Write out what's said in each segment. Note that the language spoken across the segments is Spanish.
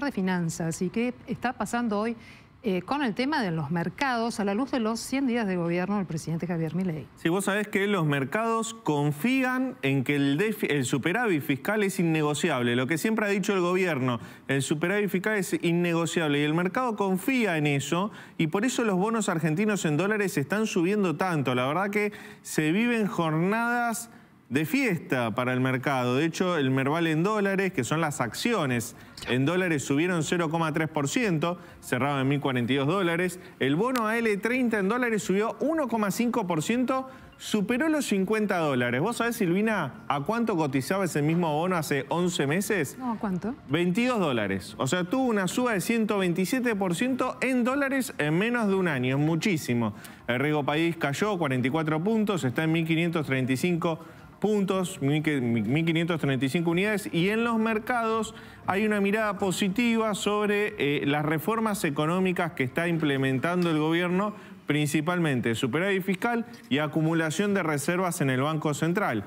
de finanzas y qué está pasando hoy eh, con el tema de los mercados a la luz de los 100 días de gobierno del presidente Javier Milei. Si vos sabés que los mercados confían en que el, superávit fiscal es innegociable, lo que siempre ha dicho el gobierno, el superávit fiscal es innegociable y el mercado confía en eso y por eso los bonos argentinos en dólares están subiendo tanto. La verdad que se viven jornadas de fiesta para el mercado. De hecho, el Merval en dólares, que son las acciones en dólares, subieron 0,3%, cerrado en 1.042 dólares. El bono AL30 en dólares subió 1,5%, superó los 50 dólares. ¿Vos sabés, Silvina, a cuánto cotizaba ese mismo bono hace 11 meses? No, ¿a cuánto? 22 dólares. O sea, tuvo una suba de 127% en dólares en menos de un año. Es muchísimo. El Rigo país cayó 44 puntos, está en 1.535 puntos, 1.535 unidades, y en los mercados hay una mirada positiva sobre eh, las reformas económicas que está implementando el gobierno, principalmente superávit fiscal y acumulación de reservas en el Banco Central.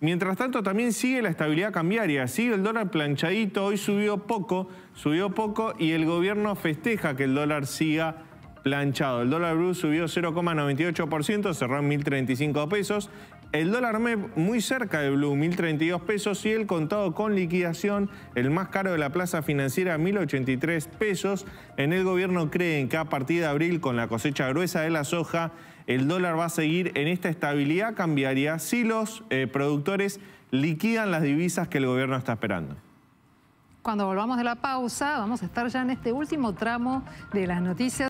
Mientras tanto, también sigue la estabilidad cambiaria, sigue el dólar planchadito, hoy subió poco, subió poco y el gobierno festeja que el dólar siga el dólar blue subió 0,98%, cerró en 1.035 pesos. El dólar MEP muy cerca de Blue, 1.032 pesos y el contado con liquidación, el más caro de la plaza financiera, 1.083 pesos. En el gobierno creen que a partir de abril, con la cosecha gruesa de la soja, el dólar va a seguir en esta estabilidad cambiaría si los eh, productores liquidan las divisas que el gobierno está esperando. Cuando volvamos de la pausa, vamos a estar ya en este último tramo de las noticias.